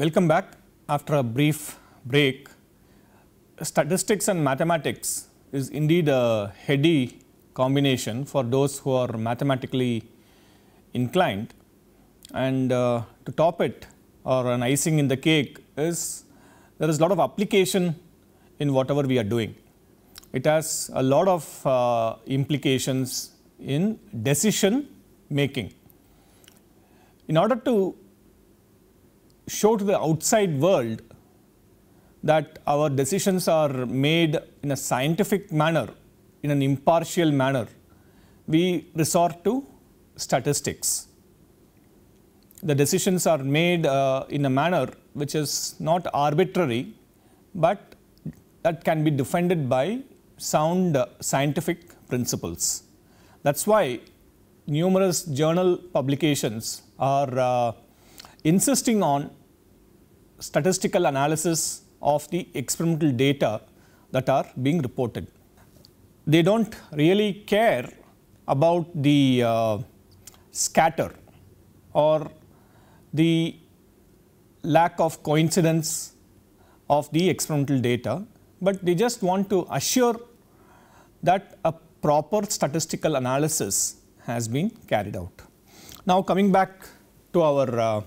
Welcome back. After a brief break, statistics and mathematics is indeed a heady combination for those who are mathematically inclined. And uh, to top it or an icing in the cake is there is a lot of application in whatever we are doing. It has a lot of uh, implications in decision making. In order to show to the outside world that our decisions are made in a scientific manner, in an impartial manner, we resort to statistics. The decisions are made uh, in a manner which is not arbitrary, but that can be defended by sound uh, scientific principles. That's why numerous journal publications are uh, insisting on statistical analysis of the experimental data that are being reported. They don't really care about the uh, scatter or the lack of coincidence of the experimental data, but they just want to assure that a proper statistical analysis has been carried out. Now coming back to our uh,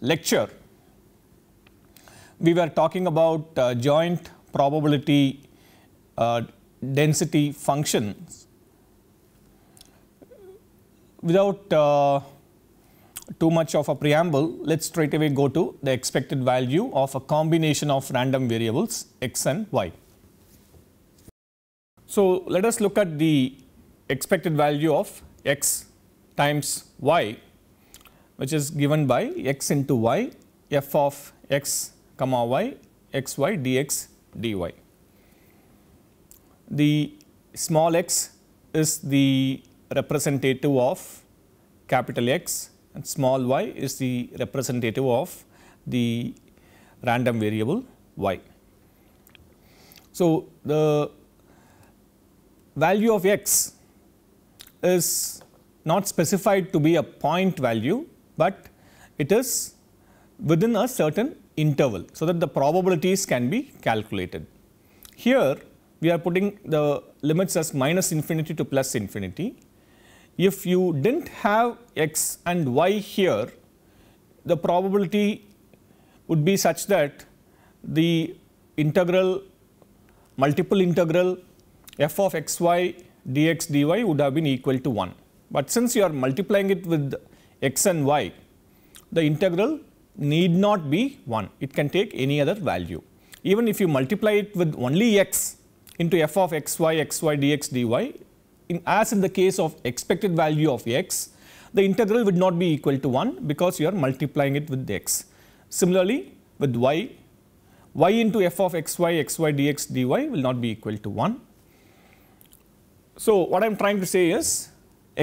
lecture, we were talking about uh, joint probability uh, density functions without uh, too much of a preamble, let's straight away go to the expected value of a combination of random variables x and y. So, let us look at the expected value of x times y which is given by x into y f of x comma y x y dx dy. The small x is the representative of capital X and small y is the representative of the random variable y. So, the value of x is not specified to be a point value, but it is within a certain interval so that the probabilities can be calculated. Here we are putting the limits as minus infinity to plus infinity. If you didn't have x and y here, the probability would be such that the integral, multiple integral f of xy dx dy would have been equal to 1. But since you are multiplying it with x and y, the integral need not be 1. It can take any other value. Even if you multiply it with only x into f of xy, xy, dx, dy, in, as in the case of expected value of x, the integral would not be equal to 1 because you are multiplying it with x. Similarly, with y, y into f of xy, xy, dx, dy will not be equal to 1. So, what I am trying to say is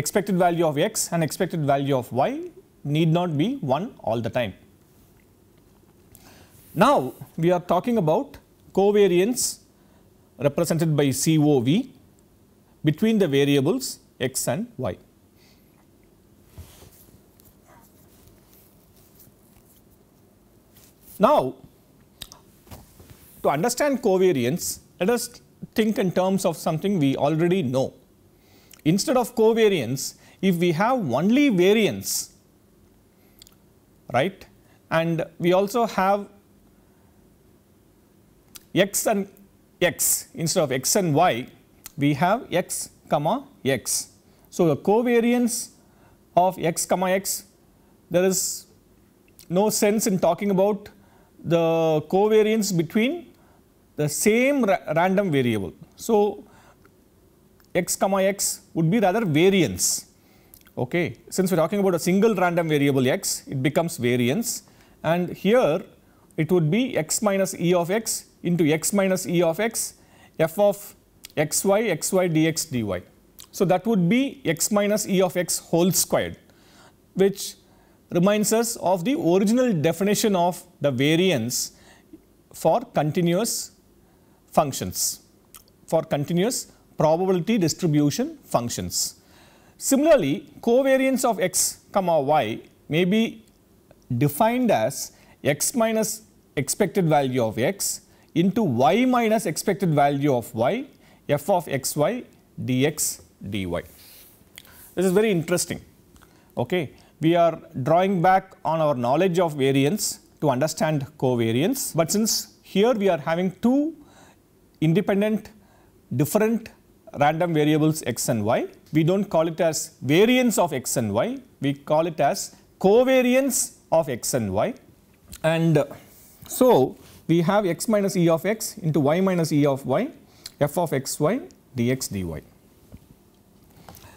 expected value of x and expected value of y need not be 1 all the time. Now we are talking about covariance represented by COV between the variables x and y. Now to understand covariance let us think in terms of something we already know Instead of covariance, if we have only variance, right, and we also have x and x instead of x and y, we have x comma x. So, the covariance of x comma x, there is no sense in talking about the covariance between the same ra random variable. So, x comma x would be rather variance. Okay, since we're talking about a single random variable x, it becomes variance. And here it would be x minus e of x into x minus e of x f of xy, xy dx dy. So that would be x minus e of x whole squared, which reminds us of the original definition of the variance for continuous functions, for continuous probability distribution functions. Similarly, covariance of x comma y may be defined as x minus expected value of x into y minus expected value of y f of xy dx dy. This is very interesting. Okay. We are drawing back on our knowledge of variance to understand covariance. But since here we are having two independent different random variables x and y. We do not call it as variance of x and y, we call it as covariance of x and y. And uh, so, we have x minus e of x into y minus e of y f of x y dx dy.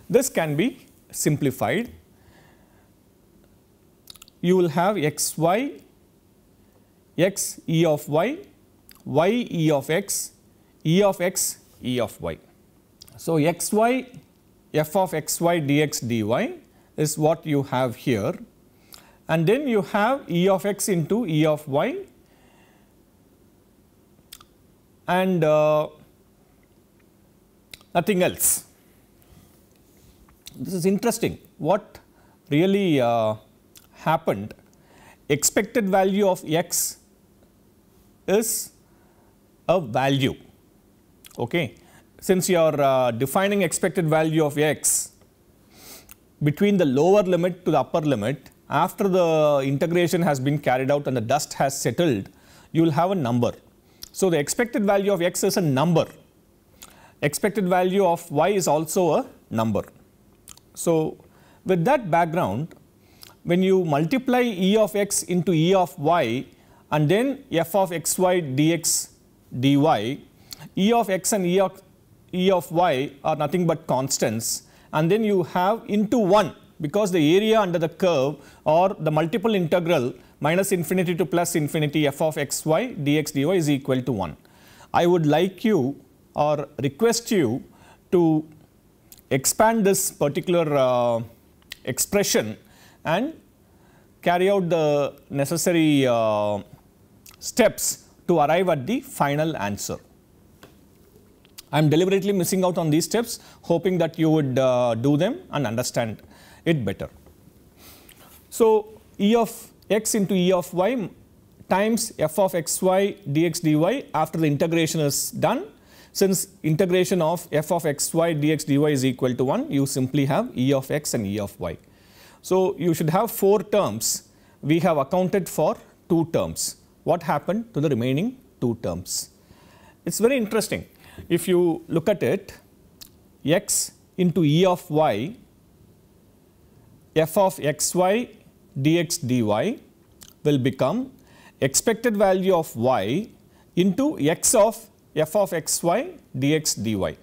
This can be simplified. You will have x y x e of y y e of x e of x e of y. So, xy f of xy dx dy is what you have here and then you have E of x into E of y and uh, nothing else. This is interesting what really uh, happened expected value of x is a value okay since you are uh, defining expected value of x between the lower limit to the upper limit, after the integration has been carried out and the dust has settled, you will have a number. So, the expected value of x is a number, expected value of y is also a number. So, with that background, when you multiply e of x into e of y and then f of xy dx dy, e of x and e of E of y are nothing but constants and then you have into 1 because the area under the curve or the multiple integral minus infinity to plus infinity f of x y dx dy is equal to 1. I would like you or request you to expand this particular uh, expression and carry out the necessary uh, steps to arrive at the final answer. I'm deliberately missing out on these steps, hoping that you would uh, do them and understand it better. So E of x into E of y times f of xy dx dy after the integration is done. Since integration of f of xy dx dy is equal to 1, you simply have E of x and E of y. So you should have 4 terms. We have accounted for 2 terms. What happened to the remaining 2 terms? It's very interesting if you look at it, x into e of y f of xy dx dy will become expected value of y into x of f of xy dx dy.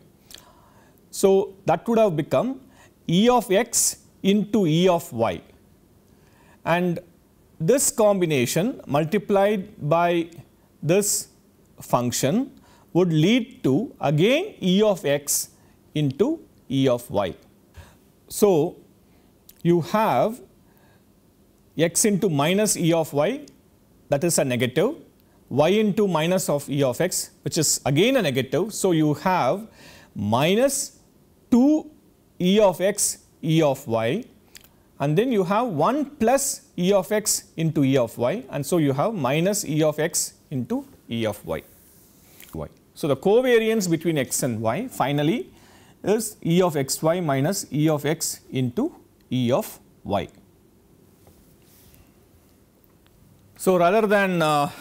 So, that would have become e of x into e of y and this combination multiplied by this function would lead to again E of x into E of y. So, you have x into minus E of y that is a negative, y into minus of E of x which is again a negative. So, you have minus 2 E of x E of y and then you have 1 plus E of x into E of y and so you have minus E of x into E of y. So, the covariance between x and y finally is E of xy minus E of x into E of y. So, rather than uh,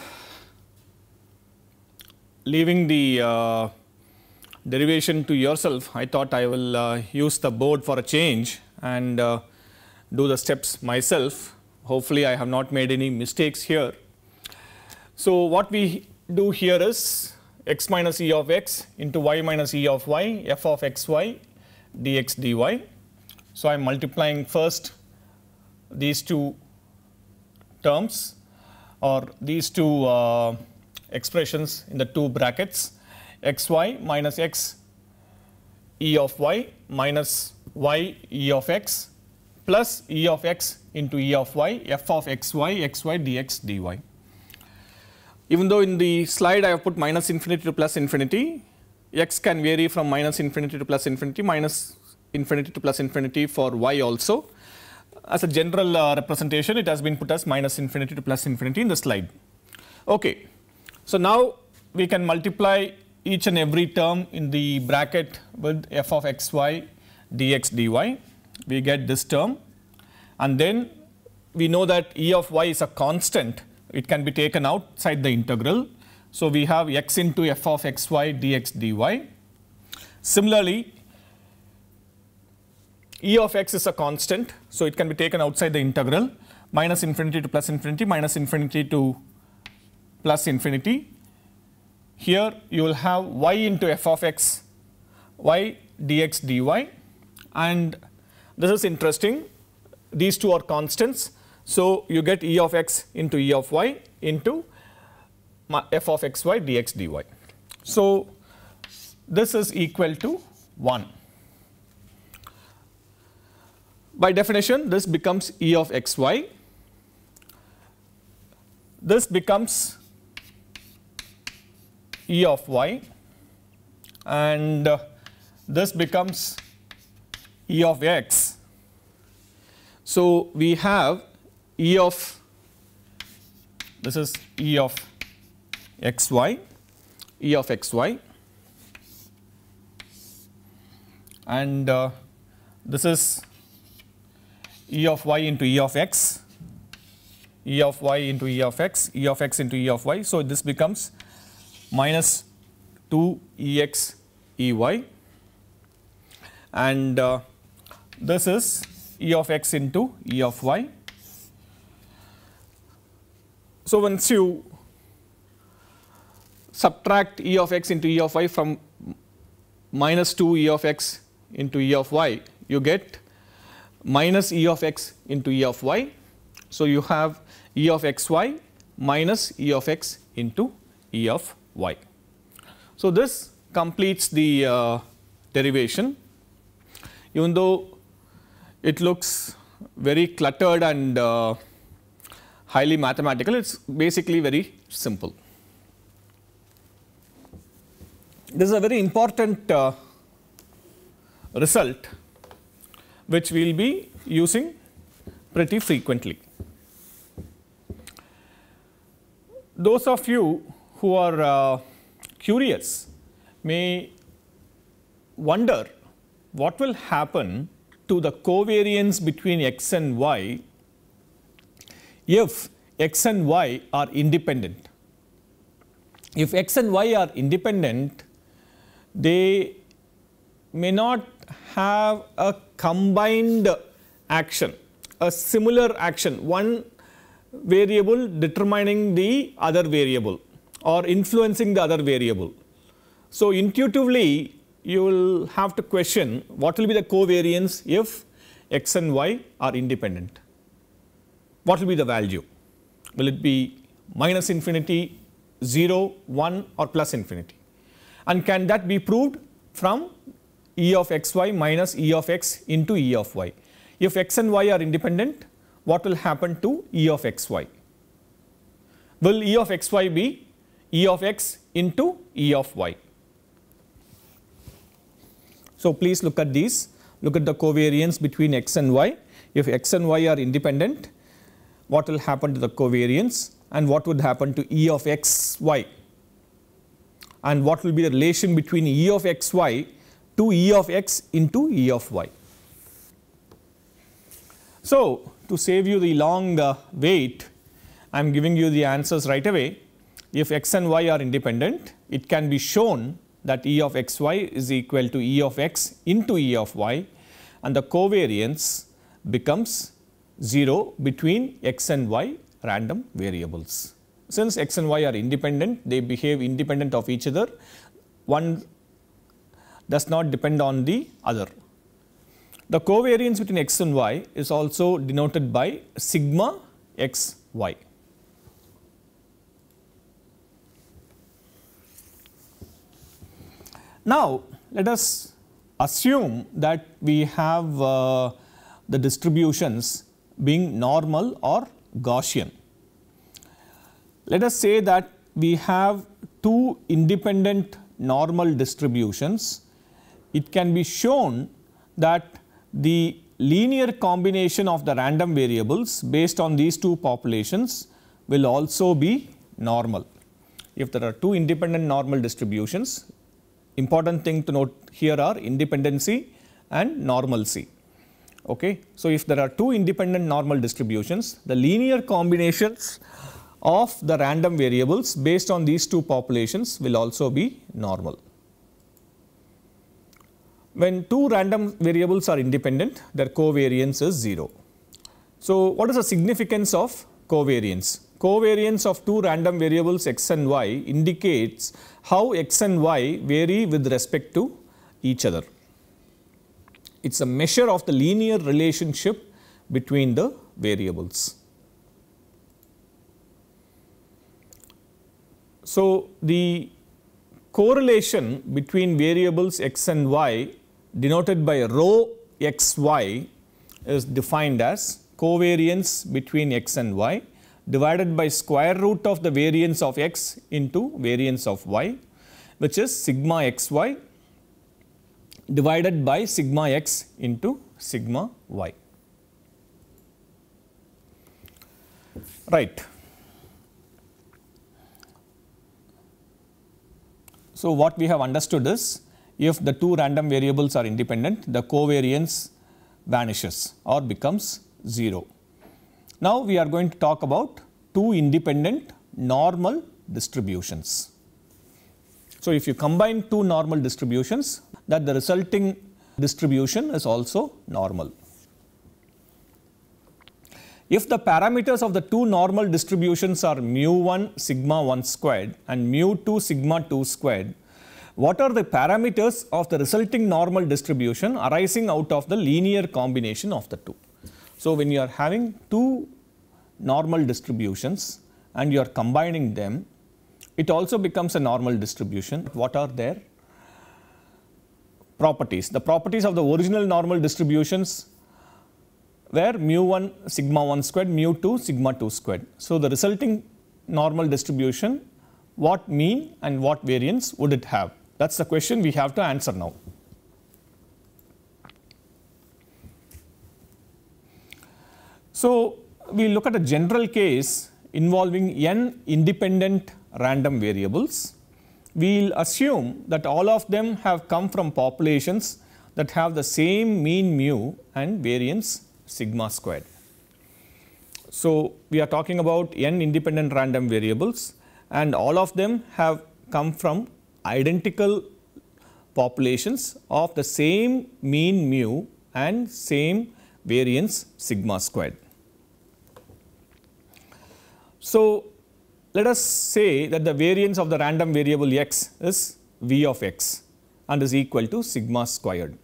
leaving the uh, derivation to yourself, I thought I will uh, use the board for a change and uh, do the steps myself. Hopefully, I have not made any mistakes here. So, what we do here is x minus e of x into y minus e of y f of xy dx dy. So, I am multiplying first these two terms or these two uh, expressions in the two brackets xy minus x e of y minus y e of x plus e of x into e of y f of xy xy dx dy. Even though in the slide I have put minus infinity to plus infinity, x can vary from minus infinity to plus infinity, minus infinity to plus infinity for y also. As a general uh, representation, it has been put as minus infinity to plus infinity in the slide. Okay. So, now we can multiply each and every term in the bracket with f of x y dx dy. We get this term and then we know that e of y is a constant it can be taken outside the integral. So we have x into f of xy dx dy. Similarly, e of x is a constant, so it can be taken outside the integral, minus infinity to plus infinity, minus infinity to plus infinity. Here you will have y into f of x, y dx dy and this is interesting. These two are constants. So, you get E of x into E of y into f of xy dx dy. So, this is equal to 1. By definition, this becomes E of xy. This becomes E of y and uh, this becomes E of x. So, we have E of this is E of xy, E of xy and uh, this is E of y into E of x, E of y into E of x, E of x into E of y. So, this becomes minus 2 E x E y and uh, this is E of x into E of y so once you subtract e of x into e of y from minus 2 e of x into e of y, you get minus e of x into e of y. So you have e of xy minus e of x into e of y. So this completes the uh, derivation even though it looks very cluttered and uh, highly mathematical, it is basically very simple. This is a very important uh, result which we will be using pretty frequently. Those of you who are uh, curious may wonder what will happen to the covariance between x and y if x and y are independent. If x and y are independent, they may not have a combined action, a similar action, one variable determining the other variable or influencing the other variable. So, intuitively you will have to question what will be the covariance if x and y are independent what will be the value? Will it be minus infinity, 0, 1 or plus infinity? And can that be proved from e of xy minus e of x into e of y? If x and y are independent, what will happen to e of xy? Will e of xy be e of x into e of y? So, please look at these, look at the covariance between x and y. If x and y are independent, what will happen to the covariance and what would happen to E of x, y and what will be the relation between E of x, y to E of x into E of y. So, to save you the long uh, wait, I am giving you the answers right away. If x and y are independent, it can be shown that E of xy is equal to E of x into E of y and the covariance becomes 0 between x and y random variables. Since x and y are independent, they behave independent of each other, one does not depend on the other. The covariance between x and y is also denoted by sigma x y. Now, let us assume that we have uh, the distributions being normal or Gaussian. Let us say that we have two independent normal distributions. It can be shown that the linear combination of the random variables based on these two populations will also be normal. If there are two independent normal distributions, important thing to note here are independency and normalcy. Okay, so if there are two independent normal distributions, the linear combinations of the random variables based on these two populations will also be normal. When two random variables are independent, their covariance is 0. So, what is the significance of covariance? Covariance of two random variables x and y indicates how x and y vary with respect to each other. It is a measure of the linear relationship between the variables. So, the correlation between variables x and y denoted by rho x y is defined as covariance between x and y divided by square root of the variance of x into variance of y which is sigma xy divided by sigma x into sigma y. Right. So, what we have understood is if the two random variables are independent, the covariance vanishes or becomes 0. Now, we are going to talk about two independent normal distributions. So if you combine two normal distributions, that the resulting distribution is also normal. If the parameters of the two normal distributions are mu 1 sigma 1 squared and mu 2 sigma 2 squared, what are the parameters of the resulting normal distribution arising out of the linear combination of the two? So when you are having two normal distributions and you are combining them, it also becomes a normal distribution. What are their properties? The properties of the original normal distributions where mu 1 sigma 1 squared, mu 2 sigma 2 squared. So, the resulting normal distribution, what mean and what variance would it have? That is the question we have to answer now. So, we look at a general case involving n independent random variables. We will assume that all of them have come from populations that have the same mean mu and variance sigma squared. So, we are talking about n independent random variables and all of them have come from identical populations of the same mean mu and same variance sigma squared. So, let us say that the variance of the random variable x is v of x and is equal to sigma squared.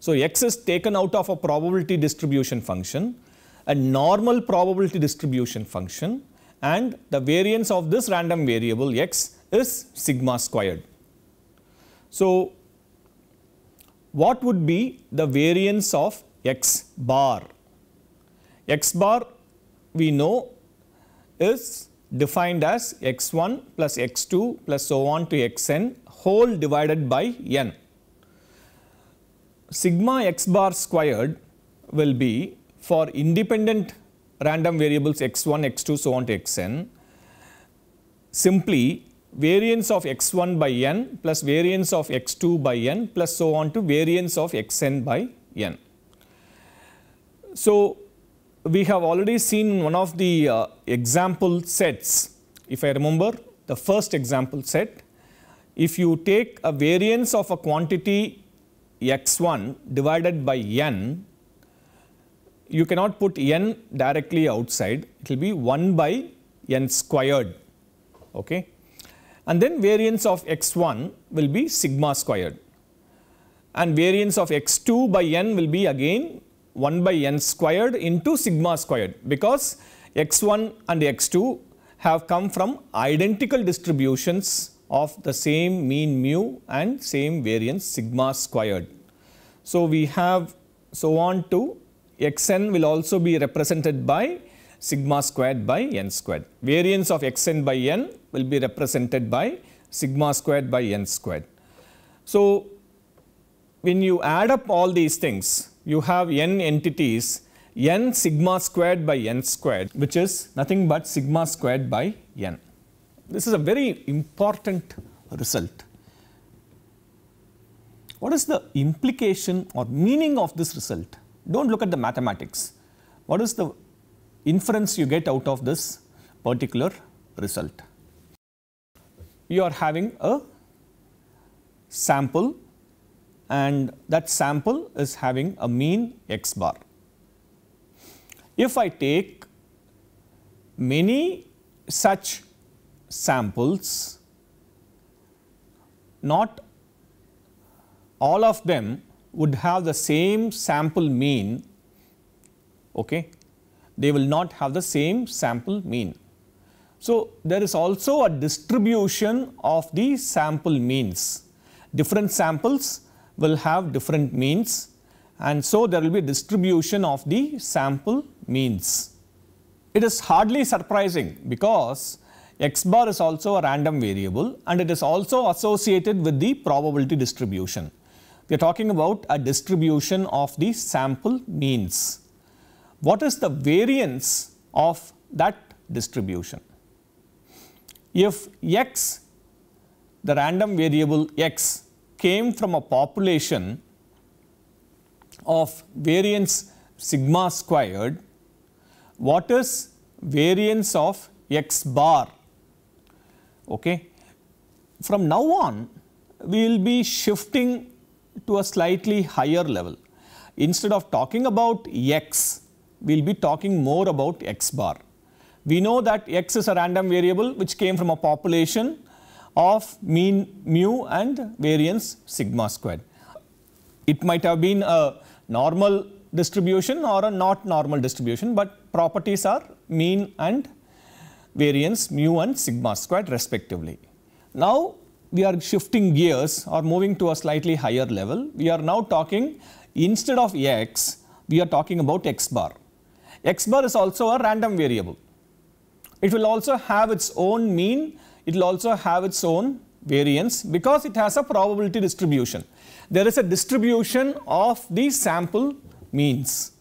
So, x is taken out of a probability distribution function, a normal probability distribution function and the variance of this random variable x is sigma squared. So, what would be the variance of x bar? x bar we know is defined as x1 plus x2 plus so on to xn whole divided by n. Sigma x bar squared will be for independent random variables x1, x2 so on to xn simply variance of x1 by n plus variance of x2 by n plus so on to variance of xn by n. So, we have already seen one of the uh, example sets. If I remember the first example set, if you take a variance of a quantity x1 divided by n, you cannot put n directly outside, it will be 1 by n squared. Okay? And then variance of x1 will be sigma squared and variance of x2 by n will be again 1 by n squared into sigma squared because x1 and x2 have come from identical distributions of the same mean mu and same variance sigma squared. So, we have so on to xn will also be represented by sigma squared by n squared. Variance of xn by n will be represented by sigma squared by n squared. So, when you add up all these things, you have n entities, n sigma squared by n squared, which is nothing but sigma squared by n. This is a very important result. What is the implication or meaning of this result? Don't look at the mathematics. What is the inference you get out of this particular result? You are having a sample and that sample is having a mean x bar. If I take many such samples, not all of them would have the same sample mean, okay? they will not have the same sample mean. So, there is also a distribution of the sample means. Different samples will have different means and so there will be distribution of the sample means. It is hardly surprising because x bar is also a random variable and it is also associated with the probability distribution. We are talking about a distribution of the sample means. What is the variance of that distribution? If x, the random variable x came from a population of variance sigma squared, what is variance of x bar? Okay. From now on, we will be shifting to a slightly higher level. Instead of talking about x, we will be talking more about x bar. We know that x is a random variable which came from a population of mean mu and variance sigma squared. It might have been a normal distribution or a not normal distribution, but properties are mean and variance mu and sigma squared respectively. Now we are shifting gears or moving to a slightly higher level. We are now talking instead of x, we are talking about x bar. x bar is also a random variable. It will also have its own mean it will also have its own variance because it has a probability distribution. There is a distribution of the sample means.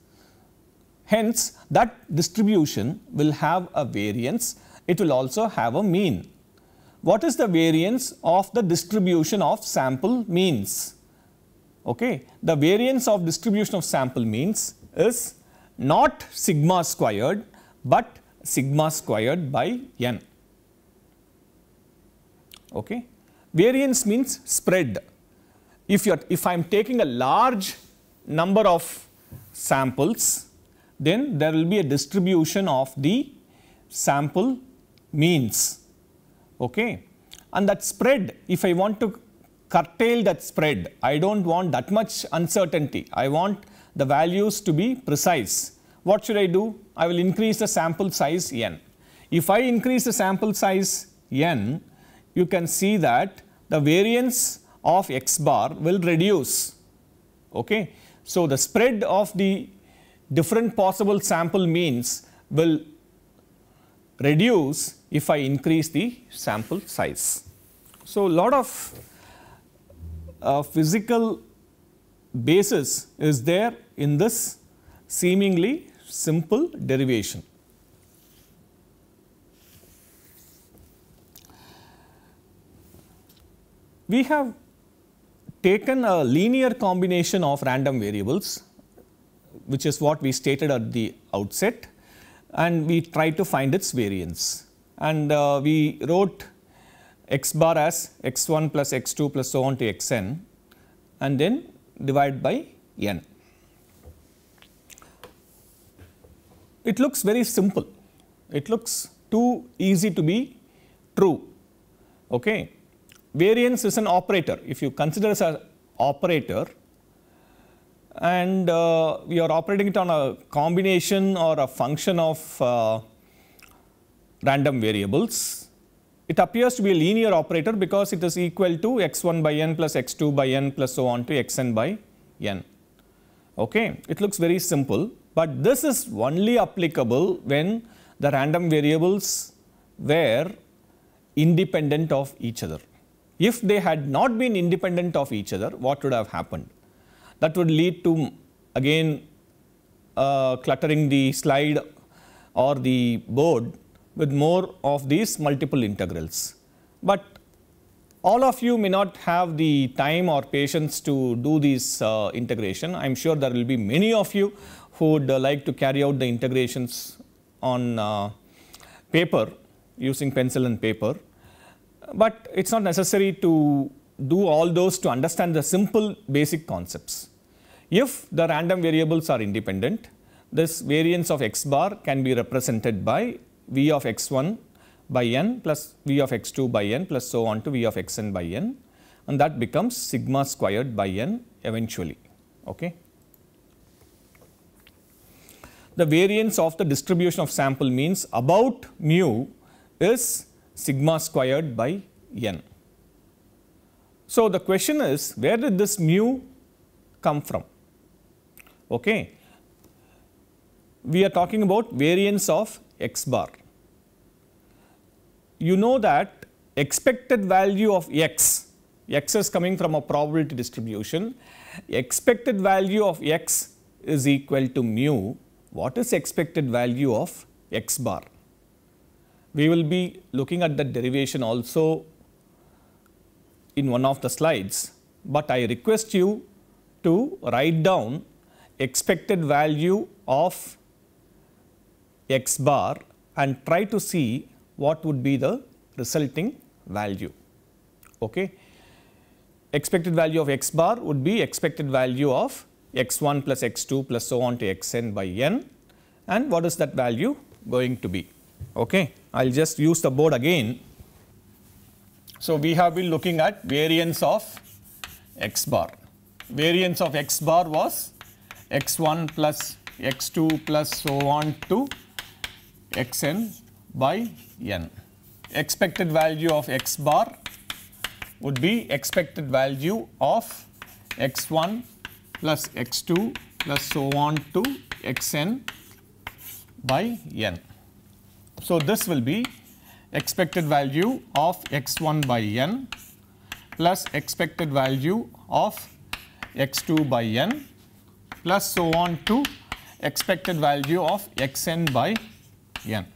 Hence, that distribution will have a variance. It will also have a mean. What is the variance of the distribution of sample means? Okay, the variance of distribution of sample means is not sigma squared, but sigma squared by n. Okay. Variance means spread. If, you're, if I'm taking a large number of samples, then there will be a distribution of the sample means. Okay. And that spread, if I want to curtail that spread, I do not want that much uncertainty. I want the values to be precise. What should I do? I will increase the sample size n. If I increase the sample size n, you can see that the variance of x bar will reduce. Okay? So, the spread of the different possible sample means will reduce if I increase the sample size. So, lot of uh, physical basis is there in this seemingly simple derivation. we have taken a linear combination of random variables, which is what we stated at the outset, and we try to find its variance. And uh, we wrote x bar as x1 plus x2 plus so on to xn and then divide by n. It looks very simple. It looks too easy to be true. Okay. Variance is an operator. If you consider as an operator and uh, we are operating it on a combination or a function of uh, random variables, it appears to be a linear operator because it is equal to x1 by n plus x2 by n plus so on to xn by n. Okay, it looks very simple, but this is only applicable when the random variables were independent of each other. If they had not been independent of each other, what would have happened? That would lead to, again, uh, cluttering the slide or the board with more of these multiple integrals. But all of you may not have the time or patience to do this uh, integration. I am sure there will be many of you who would uh, like to carry out the integrations on uh, paper using pencil and paper. But it's not necessary to do all those to understand the simple basic concepts. If the random variables are independent, this variance of x bar can be represented by v of x1 by n plus v of x2 by n plus so on to v of xn by n and that becomes sigma squared by n eventually. Okay. The variance of the distribution of sample means about mu is sigma squared by n. So, the question is where did this mu come from? Okay. We are talking about variance of x bar. You know that expected value of x, x is coming from a probability distribution, expected value of x is equal to mu. What is expected value of x bar? We will be looking at that derivation also in one of the slides, but I request you to write down expected value of x bar and try to see what would be the resulting value. Okay. Expected value of x bar would be expected value of x1 plus x2 plus so on to xn by n and what is that value going to be. Okay. I will just use the board again. So we have been looking at variance of x bar. Variance of x bar was x1 plus x2 plus so on to xn by n. Expected value of x bar would be expected value of x1 plus x2 plus so on to xn by n. So this will be expected value of x1 by n plus expected value of x2 by n plus so on to expected value of xn by n.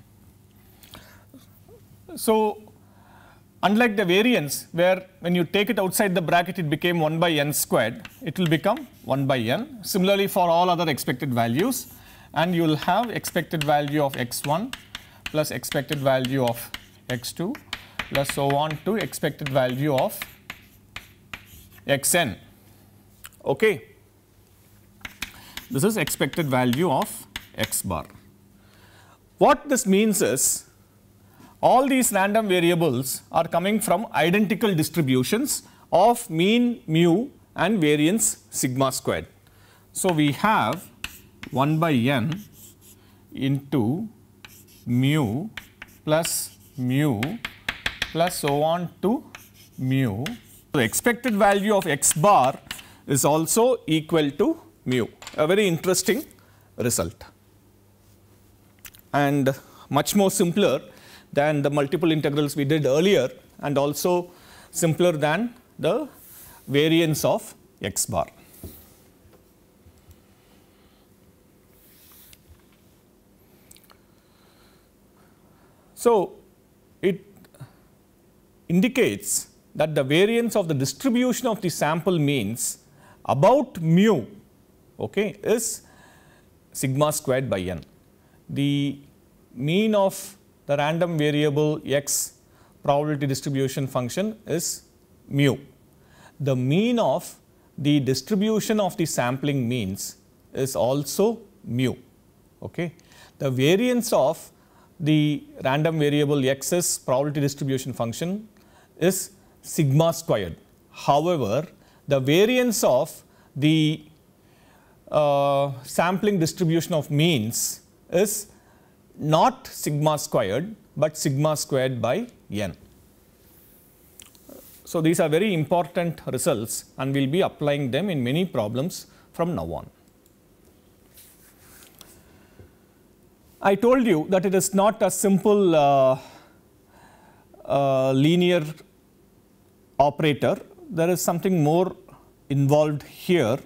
So unlike the variance where when you take it outside the bracket it became 1 by n squared, it will become 1 by n. Similarly for all other expected values and you will have expected value of x1 plus expected value of x2 plus so on to expected value of xn. Okay. This is expected value of x bar. What this means is all these random variables are coming from identical distributions of mean mu and variance sigma squared. So, we have 1 by n into mu plus mu plus so on to mu. The expected value of x bar is also equal to mu, a very interesting result and much more simpler than the multiple integrals we did earlier and also simpler than the variance of x bar. So, it indicates that the variance of the distribution of the sample means about mu okay, is sigma squared by n. The mean of the random variable x probability distribution function is mu. The mean of the distribution of the sampling means is also mu. Okay. The variance of the random variable x's probability distribution function is sigma squared. However, the variance of the uh, sampling distribution of means is not sigma squared, but sigma squared by n. So, these are very important results and we will be applying them in many problems from now on. I told you that it is not a simple uh, uh, linear operator. There is something more involved here.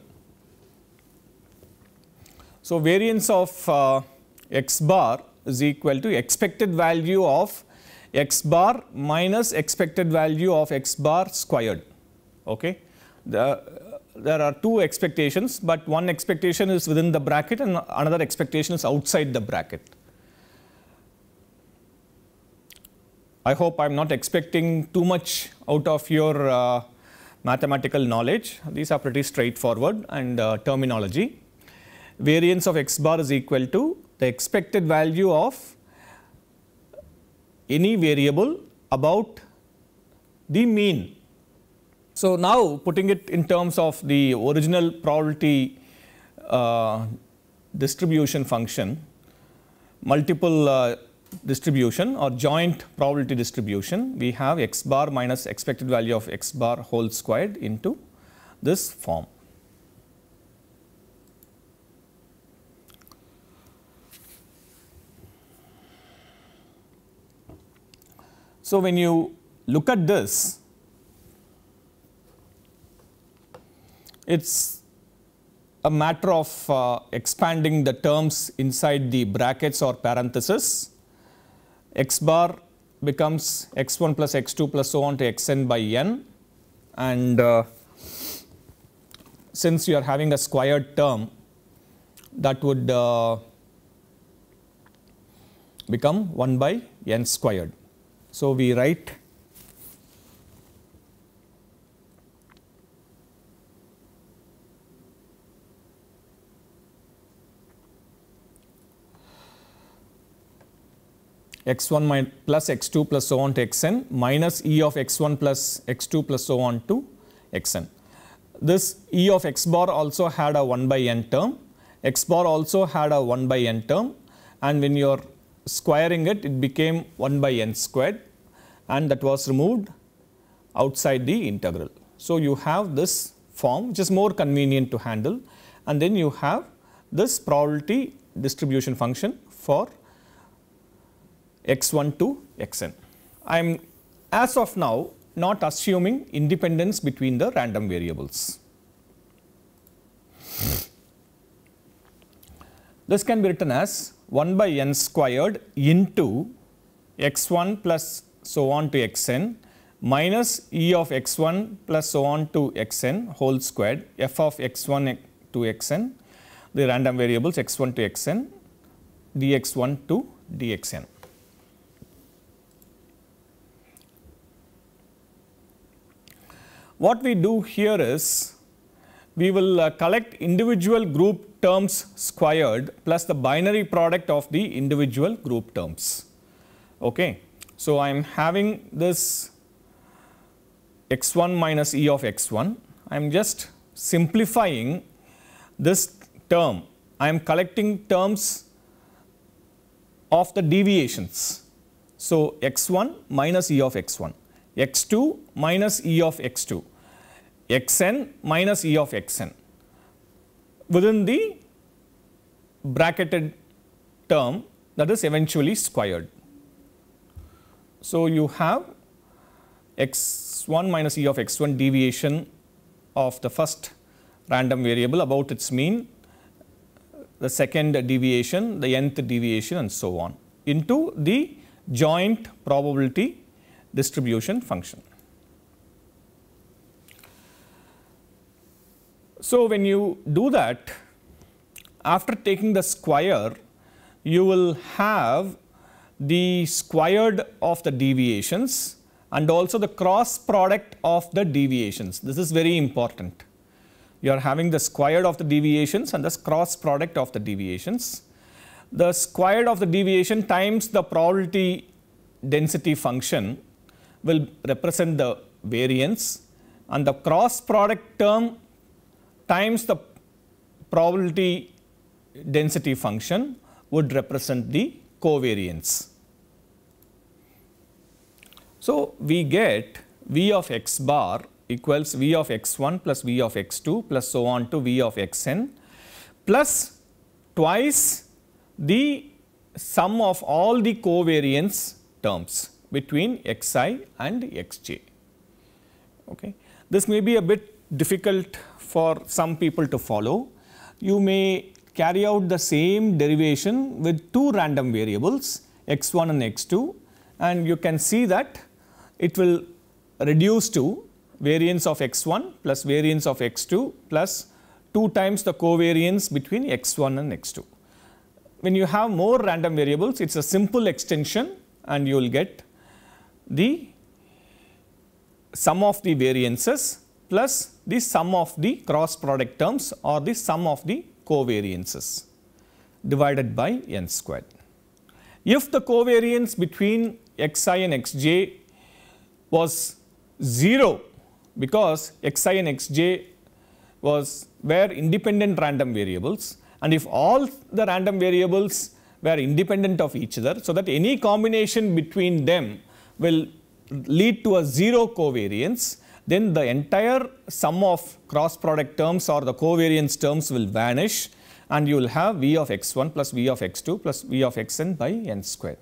So, variance of uh, x bar is equal to expected value of x bar minus expected value of x bar squared. Okay. The, there are two expectations, but one expectation is within the bracket and another expectation is outside the bracket. I hope I'm not expecting too much out of your uh, mathematical knowledge. These are pretty straightforward and uh, terminology. Variance of x bar is equal to the expected value of any variable about the mean so now putting it in terms of the original probability uh, distribution function, multiple uh, distribution or joint probability distribution, we have x bar minus expected value of x bar whole squared into this form. So, when you look at this, It's a matter of uh, expanding the terms inside the brackets or parentheses. x bar becomes x1 plus x2 plus so on to xn by n and uh, since you are having a squared term that would uh, become 1 by n squared. So, we write x1 minus plus x2 plus so on to xn minus e of x1 plus x2 plus so on to xn. This e of x bar also had a 1 by n term, x bar also had a 1 by n term and when you are squaring it, it became 1 by n squared and that was removed outside the integral. So, you have this form which is more convenient to handle and then you have this probability distribution function for x1 to xn. I am as of now not assuming independence between the random variables. This can be written as 1 by n squared into x1 plus so on to xn minus e of x1 plus so on to xn whole squared f of x1 to xn the random variables x1 to xn dx1 to dxn. What we do here is we will uh, collect individual group terms squared plus the binary product of the individual group terms. Okay. So, I am having this x1 minus e of x1. I am just simplifying this term. I am collecting terms of the deviations. So, x1 minus e of x1 x2 minus e of x2, xn minus e of xn within the bracketed term that is eventually squared. So, you have x1 minus e of x1 deviation of the first random variable about its mean, the second deviation, the nth deviation and so on into the joint probability distribution function. So, when you do that, after taking the square, you will have the squared of the deviations and also the cross product of the deviations. This is very important. You are having the squared of the deviations and the cross product of the deviations. The squared of the deviation times the probability density function will represent the variance and the cross product term times the probability density function would represent the covariance. So, we get V of x bar equals V of x1 plus V of x2 plus so on to V of xn plus twice the sum of all the covariance terms between xi and xj. Okay. This may be a bit difficult for some people to follow. You may carry out the same derivation with two random variables x1 and x2 and you can see that it will reduce to variance of x1 plus variance of x2 plus 2 times the covariance between x1 and x2. When you have more random variables, it is a simple extension and you will get the sum of the variances plus the sum of the cross product terms or the sum of the covariances divided by n squared. If the covariance between xi and xj was 0 because xi and xj was were independent random variables and if all the random variables were independent of each other so that any combination between them will lead to a zero covariance, then the entire sum of cross product terms or the covariance terms will vanish and you will have V of x1 plus V of x2 plus V of xn by n square.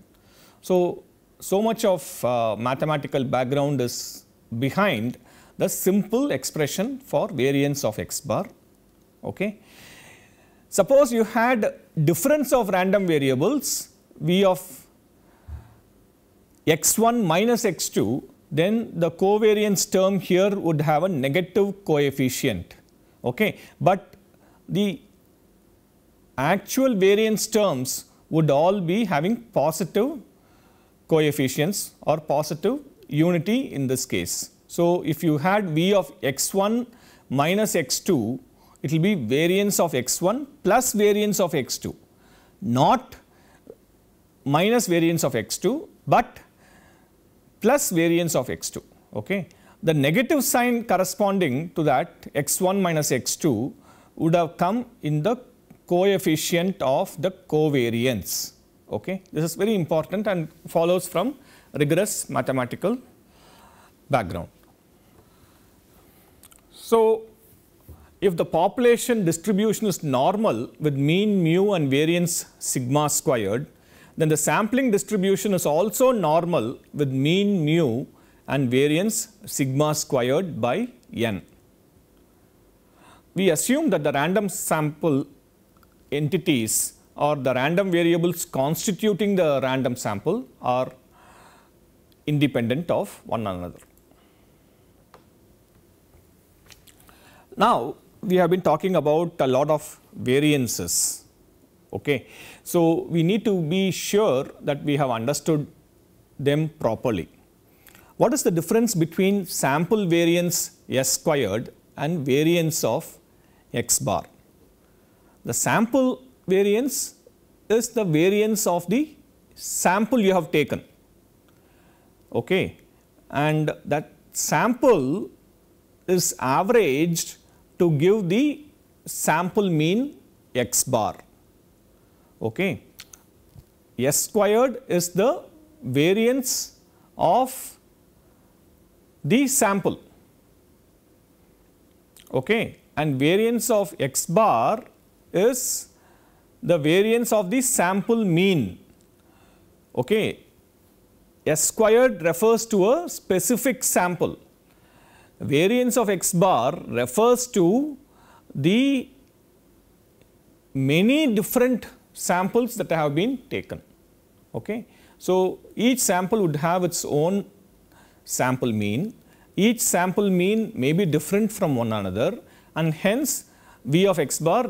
So, so much of uh, mathematical background is behind the simple expression for variance of x bar. Okay. Suppose you had difference of random variables V of x1 minus x2, then the covariance term here would have a negative coefficient. Okay? But the actual variance terms would all be having positive coefficients or positive unity in this case. So, if you had v of x1 minus x2, it will be variance of x1 plus variance of x2, not minus variance of x2, but plus variance of x2. Okay. The negative sign corresponding to that x1 minus x2 would have come in the coefficient of the covariance. Okay. This is very important and follows from rigorous mathematical background. So, if the population distribution is normal with mean mu and variance sigma squared, then the sampling distribution is also normal with mean mu and variance sigma squared by n. We assume that the random sample entities or the random variables constituting the random sample are independent of one another. Now, we have been talking about a lot of variances Okay. So, we need to be sure that we have understood them properly. What is the difference between sample variance S squared and variance of X bar? The sample variance is the variance of the sample you have taken. Okay. And that sample is averaged to give the sample mean X bar. Okay. S squared is the variance of the sample. Okay. And variance of x bar is the variance of the sample mean. Okay. S squared refers to a specific sample. Variance of x bar refers to the many different samples that have been taken. Okay? So, each sample would have its own sample mean. Each sample mean may be different from one another and hence V of x bar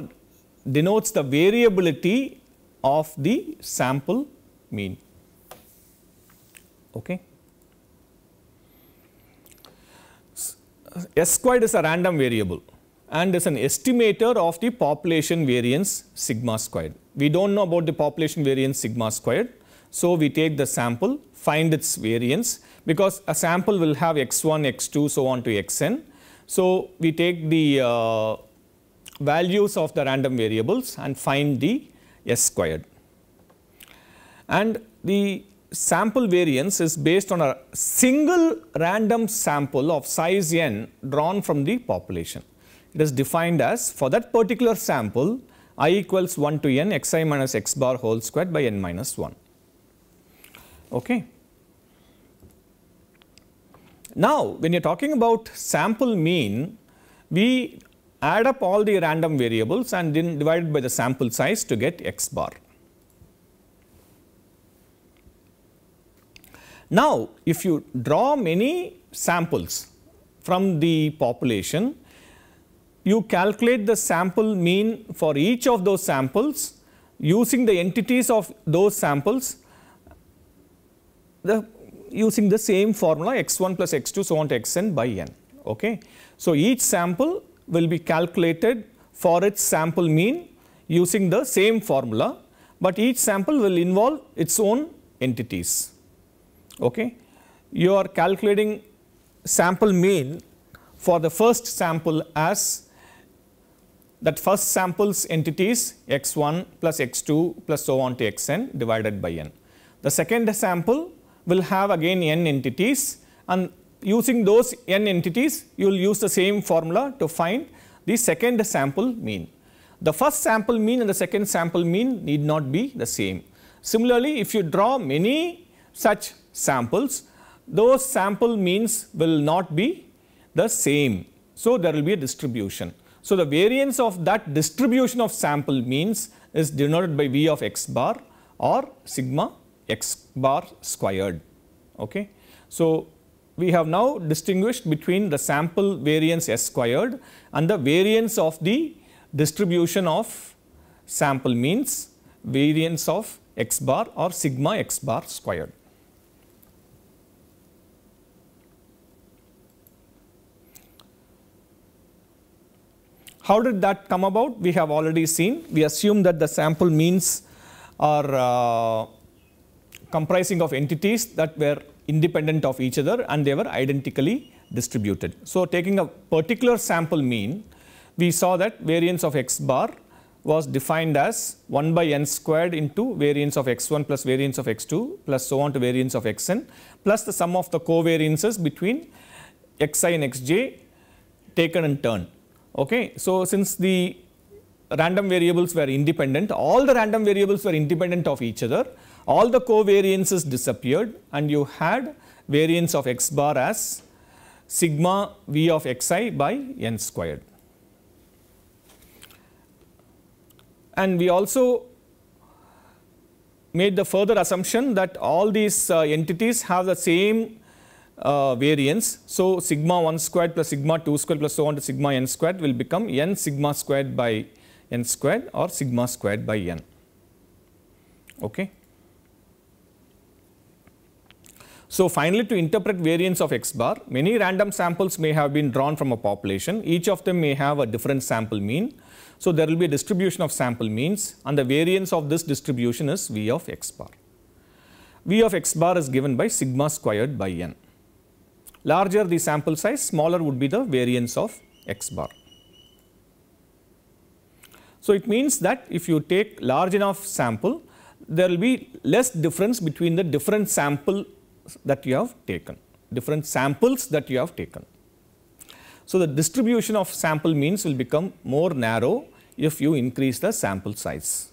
denotes the variability of the sample mean. Okay. S squared is a random variable and is an estimator of the population variance sigma squared. We don't know about the population variance sigma squared. So we take the sample, find its variance because a sample will have x1, x2, so on to xn. So we take the uh, values of the random variables and find the s squared. And the sample variance is based on a single random sample of size n drawn from the population it is defined as for that particular sample i equals 1 to n xi minus x bar whole squared by n minus 1. Okay. Now, when you are talking about sample mean, we add up all the random variables and then divide by the sample size to get x bar. Now, if you draw many samples from the population, you calculate the sample mean for each of those samples using the entities of those samples the using the same formula x1 plus x2 so on to xn by n. Okay? So, each sample will be calculated for its sample mean using the same formula, but each sample will involve its own entities. Okay? You are calculating sample mean for the first sample as that first samples entities x1 plus x2 plus so on to xn divided by n. The second sample will have again n entities and using those n entities you will use the same formula to find the second sample mean. The first sample mean and the second sample mean need not be the same. Similarly, if you draw many such samples, those sample means will not be the same. So, there will be a distribution. So the variance of that distribution of sample means is denoted by V of x bar or sigma x bar squared. Okay. So we have now distinguished between the sample variance S squared and the variance of the distribution of sample means variance of x bar or sigma x bar squared. How did that come about? We have already seen. We assume that the sample means are uh, comprising of entities that were independent of each other and they were identically distributed. So taking a particular sample mean, we saw that variance of x bar was defined as 1 by n squared into variance of x1 plus variance of x2 plus so on to variance of xn plus the sum of the covariances between xi and xj taken in turn. Okay, so since the random variables were independent, all the random variables were independent of each other, all the covariances disappeared and you had variance of x bar as sigma v of xi by n squared. And we also made the further assumption that all these uh, entities have the same uh, variance. So sigma 1 squared plus sigma 2 squared plus so on to sigma n squared will become n sigma squared by n squared or sigma squared by n. Okay. So finally, to interpret variance of x bar, many random samples may have been drawn from a population. Each of them may have a different sample mean. So there will be a distribution of sample means and the variance of this distribution is v of x bar. v of x bar is given by sigma squared by n. Larger the sample size, smaller would be the variance of x bar. So, it means that if you take large enough sample, there will be less difference between the different sample that you have taken, different samples that you have taken. So, the distribution of sample means will become more narrow if you increase the sample size.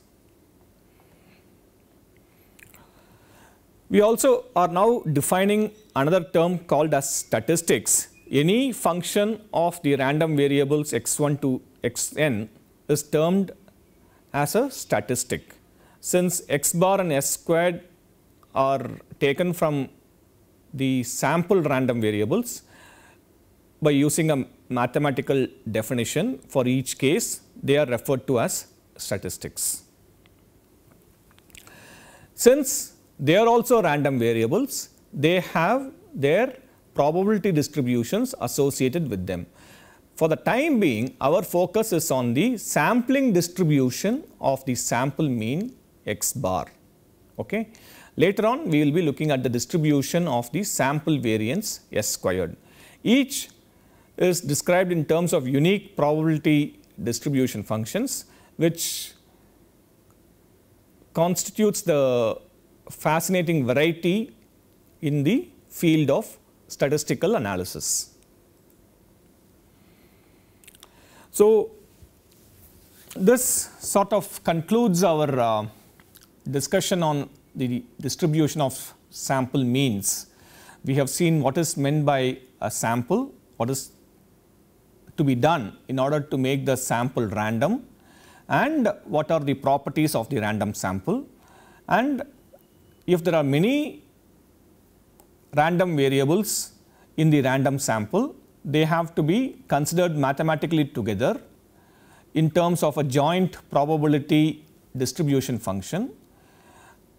We also are now defining another term called as statistics. Any function of the random variables x1 to xn is termed as a statistic. Since x bar and s squared are taken from the sample random variables, by using a mathematical definition for each case, they are referred to as statistics. Since they are also random variables. They have their probability distributions associated with them. For the time being, our focus is on the sampling distribution of the sample mean x bar. Okay? Later on, we will be looking at the distribution of the sample variance S squared. Each is described in terms of unique probability distribution functions, which constitutes the fascinating variety in the field of statistical analysis. So, this sort of concludes our uh, discussion on the distribution of sample means. We have seen what is meant by a sample, what is to be done in order to make the sample random and what are the properties of the random sample and if there are many random variables in the random sample, they have to be considered mathematically together in terms of a joint probability distribution function.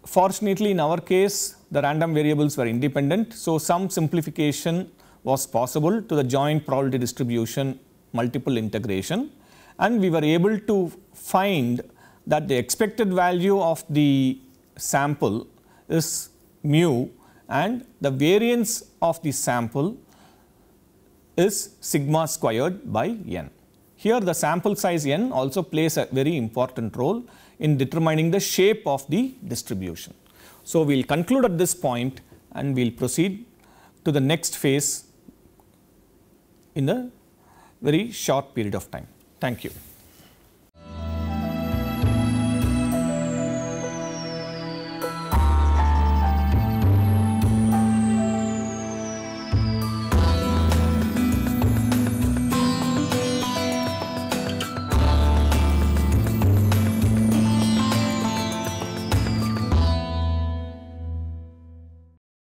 Fortunately, in our case, the random variables were independent. So, some simplification was possible to the joint probability distribution multiple integration and we were able to find that the expected value of the sample is mu and the variance of the sample is sigma squared by n. Here the sample size n also plays a very important role in determining the shape of the distribution. So, we will conclude at this point and we will proceed to the next phase in a very short period of time. Thank you.